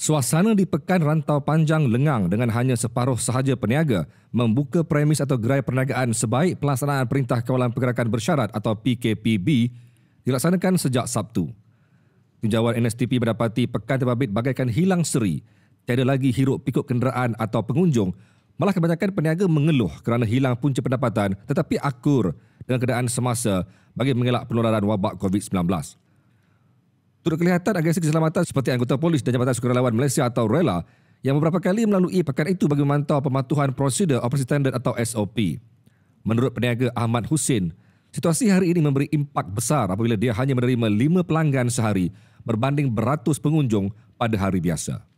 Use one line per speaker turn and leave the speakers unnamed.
Suasana di pekan rantau panjang lengang dengan hanya separuh sahaja peniaga membuka premis atau gerai perniagaan sebaik pelaksanaan Perintah Kawalan Pergerakan Bersyarat atau PKPB dilaksanakan sejak Sabtu. Tinjauan NSTP mendapati pekan terbabit bagaikan hilang seri. Tiada lagi hiruk pikuk kenderaan atau pengunjung. Malah kebanyakan peniaga mengeluh kerana hilang punca pendapatan tetapi akur dengan keadaan semasa bagi mengelak penularan wabak COVID-19. Turut kelihatan agensi keselamatan seperti anggota polis dan Jabatan Sukarelawan Malaysia atau RELA yang beberapa kali melalui pekan itu bagi memantau pematuhan prosedur operasi standard atau SOP. Menurut peniaga Ahmad Husin, situasi hari ini memberi impak besar apabila dia hanya menerima 5 pelanggan sehari berbanding beratus pengunjung pada hari biasa.